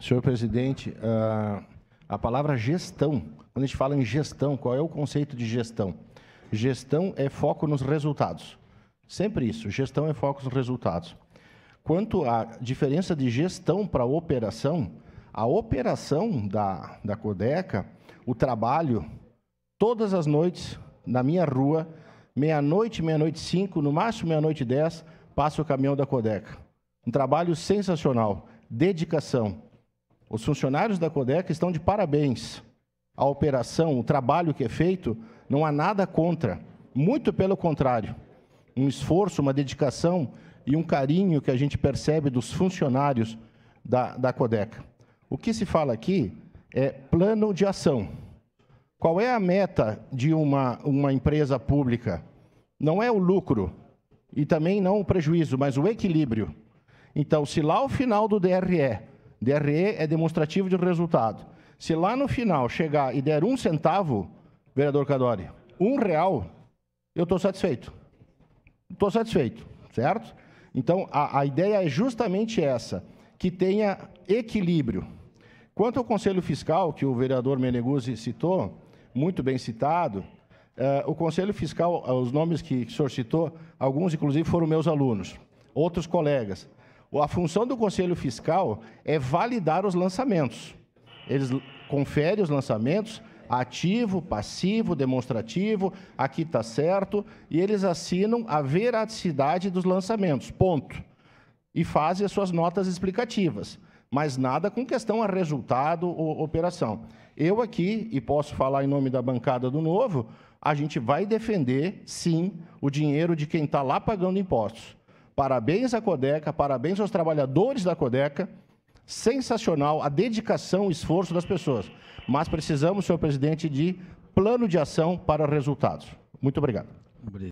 Senhor presidente, ah, a palavra gestão, quando a gente fala em gestão, qual é o conceito de gestão? Gestão é foco nos resultados. Sempre isso, gestão é foco nos resultados. Quanto à diferença de gestão para operação, a operação da, da Codeca, o trabalho, todas as noites, na minha rua, meia-noite, meia-noite cinco, no máximo meia-noite dez, passa o caminhão da Codeca. Um trabalho sensacional, dedicação, os funcionários da Codeca estão de parabéns. A operação, o trabalho que é feito, não há nada contra. Muito pelo contrário. Um esforço, uma dedicação e um carinho que a gente percebe dos funcionários da, da Codeca. O que se fala aqui é plano de ação. Qual é a meta de uma, uma empresa pública? Não é o lucro e também não o prejuízo, mas o equilíbrio. Então, se lá o final do DRE DRE é demonstrativo de resultado. Se lá no final chegar e der um centavo, vereador Cadori, um real, eu estou satisfeito. Estou satisfeito, certo? Então, a, a ideia é justamente essa, que tenha equilíbrio. Quanto ao Conselho Fiscal, que o vereador Meneguzzi citou, muito bem citado, eh, o Conselho Fiscal, eh, os nomes que, que o senhor citou, alguns, inclusive, foram meus alunos, outros colegas. A função do Conselho Fiscal é validar os lançamentos. Eles conferem os lançamentos ativo, passivo, demonstrativo, aqui está certo, e eles assinam a veracidade dos lançamentos, ponto. E fazem as suas notas explicativas, mas nada com questão a resultado ou operação. Eu aqui, e posso falar em nome da bancada do Novo, a gente vai defender, sim, o dinheiro de quem está lá pagando impostos. Parabéns à Codeca, parabéns aos trabalhadores da Codeca. Sensacional a dedicação, o esforço das pessoas. Mas precisamos, senhor presidente, de plano de ação para resultados. Muito obrigado.